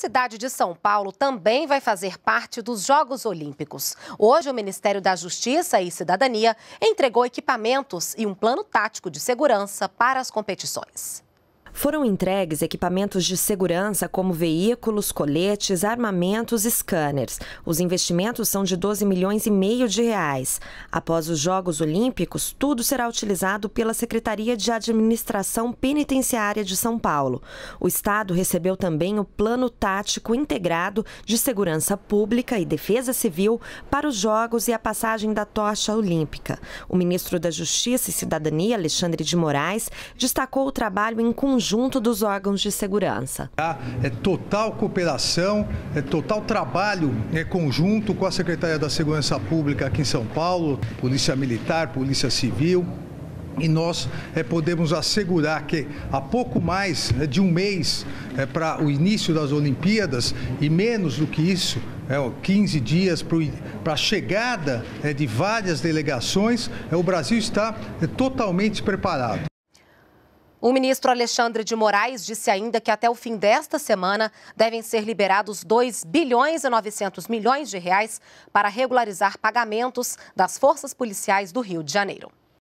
cidade de São Paulo também vai fazer parte dos Jogos Olímpicos. Hoje, o Ministério da Justiça e Cidadania entregou equipamentos e um plano tático de segurança para as competições. Foram entregues equipamentos de segurança como veículos, coletes, armamentos e scanners. Os investimentos são de 12 milhões e meio de reais. Após os Jogos Olímpicos, tudo será utilizado pela Secretaria de Administração Penitenciária de São Paulo. O estado recebeu também o Plano Tático Integrado de Segurança Pública e Defesa Civil para os Jogos e a passagem da tocha olímpica. O ministro da Justiça e Cidadania, Alexandre de Moraes, destacou o trabalho em conjunto conjunto dos órgãos de segurança. Tá? é, total cooperação, é total trabalho é, conjunto com a Secretaria da Segurança Pública aqui em São Paulo, Polícia Militar, Polícia Civil, e nós é, podemos assegurar que há pouco mais né, de um mês é, para o início das Olimpíadas e menos do que isso, é, 15 dias para a chegada é, de várias delegações, é, o Brasil está é, totalmente preparado. O ministro Alexandre de Moraes disse ainda que até o fim desta semana devem ser liberados 2 bilhões e 900 milhões de reais para regularizar pagamentos das forças policiais do Rio de Janeiro.